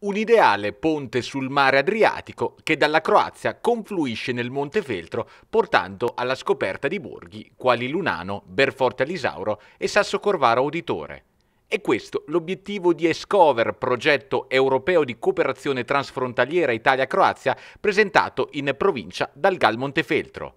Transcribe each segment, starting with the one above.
un ideale ponte sul mare Adriatico che dalla Croazia confluisce nel Monte Feltro portando alla scoperta di borghi quali Lunano, Berforte Alisauro e Sasso Sassocorvaro Auditore. E questo l'obiettivo di Escover, progetto europeo di cooperazione transfrontaliera Italia-Croazia presentato in provincia dal Gal Montefeltro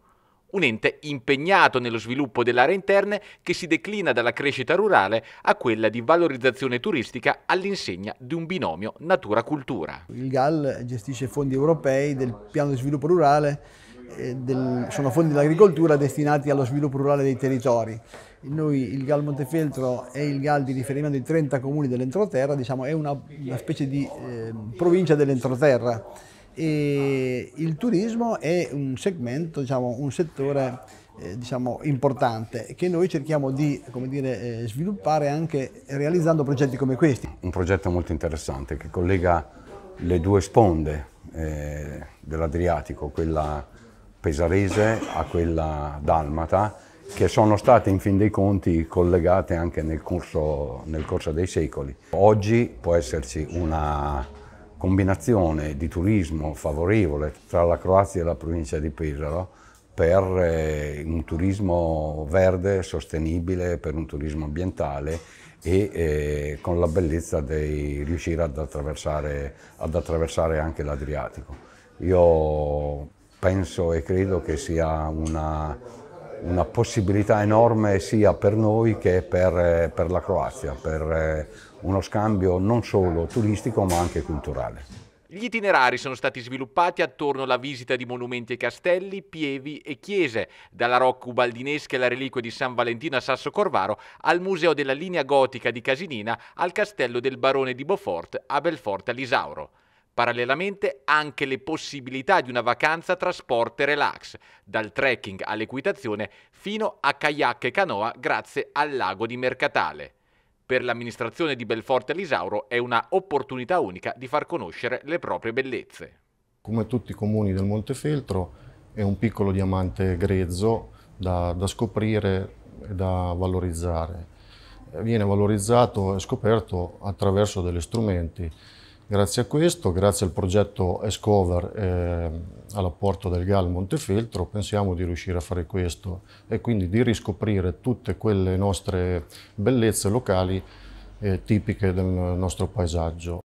un ente impegnato nello sviluppo dell'area interna che si declina dalla crescita rurale a quella di valorizzazione turistica all'insegna di un binomio natura-cultura. Il GAL gestisce fondi europei del piano di sviluppo rurale, del, sono fondi dell'agricoltura destinati allo sviluppo rurale dei territori. Noi il GAL Montefeltro è il GAL di riferimento dei 30 comuni dell'entroterra, diciamo, è una, una specie di eh, provincia dell'entroterra e il turismo è un segmento, diciamo, un settore eh, diciamo, importante che noi cerchiamo di dire, eh, sviluppare anche realizzando progetti come questi. Un progetto molto interessante che collega le due sponde eh, dell'Adriatico, quella pesarese a quella dalmata, che sono state in fin dei conti collegate anche nel corso, nel corso dei secoli. Oggi può esserci una combinazione di turismo favorevole tra la Croazia e la provincia di Pesaro per eh, un turismo verde, sostenibile, per un turismo ambientale e eh, con la bellezza di riuscire ad attraversare, ad attraversare anche l'Adriatico. Io penso e credo che sia una, una possibilità enorme sia per noi che per, eh, per la Croazia, per eh, uno scambio non solo turistico ma anche culturale. Gli itinerari sono stati sviluppati attorno alla visita di monumenti e castelli, pievi e chiese, dalla Rocca Ubaldinesca e la reliquia di San Valentino a Sasso Corvaro, al Museo della Linea Gotica di Casinina, al Castello del Barone di Beaufort a Belfort Alisauro. Parallelamente anche le possibilità di una vacanza tra e relax, dal trekking all'equitazione fino a kayak e canoa grazie al lago di Mercatale. Per l'amministrazione di Belforte Lisauro è una opportunità unica di far conoscere le proprie bellezze. Come tutti i comuni del Montefeltro è un piccolo diamante grezzo da, da scoprire e da valorizzare. Viene valorizzato e scoperto attraverso degli strumenti Grazie a questo, grazie al progetto Escover e all'apporto del GAL Montefeltro, pensiamo di riuscire a fare questo e quindi di riscoprire tutte quelle nostre bellezze locali eh, tipiche del nostro paesaggio.